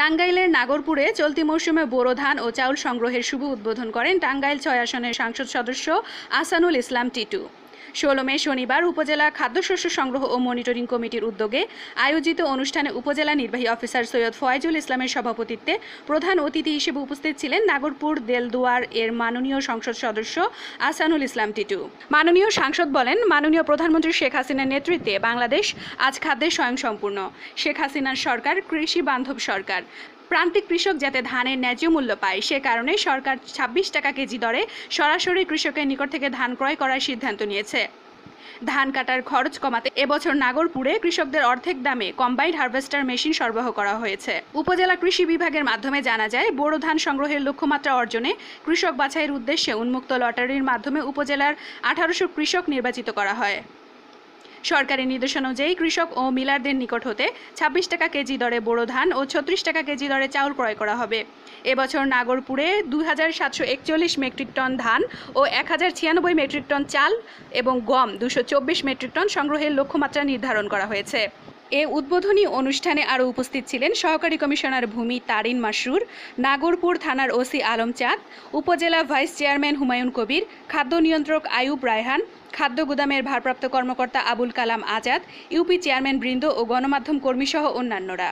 টাঙ্গাইলের নাগরপুরে চলতি মৌসুমে বোরো ধান ও চাউল সংগ্রহের শুভ উদ্বোধন করেন টাঙ্গাইল ছয় আসনের সাংসদ সদস্য আসানুল ইসলাম টিটু ষোলো মে শনিবার উপজেলা খাদ্যশস্য সংগ্রহ ও মনিটরিং কমিটির উদ্যোগে আয়োজিত অনুষ্ঠানে উপজেলা নির্বাহী অফিসার সৈয়দ ফয়জুল ইসলামের সভাপতিত্বে প্রধান অতিথি হিসেবে উপস্থিত ছিলেন নাগরপুর দেলদুয়ার এর মাননীয় সংসদ সদস্য আসানুল ইসলাম টিটু মাননীয় সাংসদ বলেন মাননীয় প্রধানমন্ত্রী শেখ হাসিনার নেতৃত্বে বাংলাদেশ আজ খাদ্যে স্বয়ংসম্পূর্ণ শেখ হাসিনার সরকার কৃষি বান্ধব সরকার প্রান্তিক কৃষক যাতে ধানের ন্যায্য মূল্য পায় সে কারণে সরকার ২৬ টাকা কেজি দরে সরাসরি কৃষকের নিকট থেকে ধান ক্রয় করার সিদ্ধান্ত নিয়েছে ধান কাটার খরচ কমাতে এবছর নাগরপুরে কৃষকদের অর্ধেক দামে কম্বাইন্ড হারভেস্টার মেশিন সরবরাহ করা হয়েছে উপজেলা কৃষি বিভাগের মাধ্যমে জানা যায় বোরো ধান সংগ্রহের লক্ষ্যমাত্রা অর্জনে কৃষক বাছাইয়ের উদ্দেশ্যে উন্মুক্ত লটারির মাধ্যমে উপজেলার আঠারোশো কৃষক নির্বাচিত করা হয় সরকারি নির্দেশনা অনুযায়ী কৃষক ও মিলারদের নিকট হতে ছাব্বিশ টাকা কেজি দরে বোরো ধান ও ছত্রিশ টাকা কেজি দরে চাউল ক্রয় করা হবে এবছর নাগরপুরে দুই হাজার সাতশো একচল্লিশ মেট্রিক টন ধান ও এক হাজার ছিয়ানব্বই মেট্রিক টন চাল এবং গম দুশো চব্বিশ মেট্রিক টন সংগ্রহের লক্ষ্যমাত্রা নির্ধারণ করা হয়েছে এ উদ্বোধনী অনুষ্ঠানে আরও উপস্থিত ছিলেন সহকারী কমিশনার ভূমি তারিন মাসুর নাগরপুর থানার ওসি আলম চাঁদ উপজেলা ভাইস চেয়ারম্যান হুমায়ুন কবির খাদ্য নিয়ন্ত্রক আয়ুব রায়হান খাদ্য গুদামের ভারপ্রাপ্ত কর্মকর্তা আবুল কালাম আজাদ ইউপি চেয়ারম্যান বৃন্দ ও গণমাধ্যম কর্মীসহ অন্যান্যরা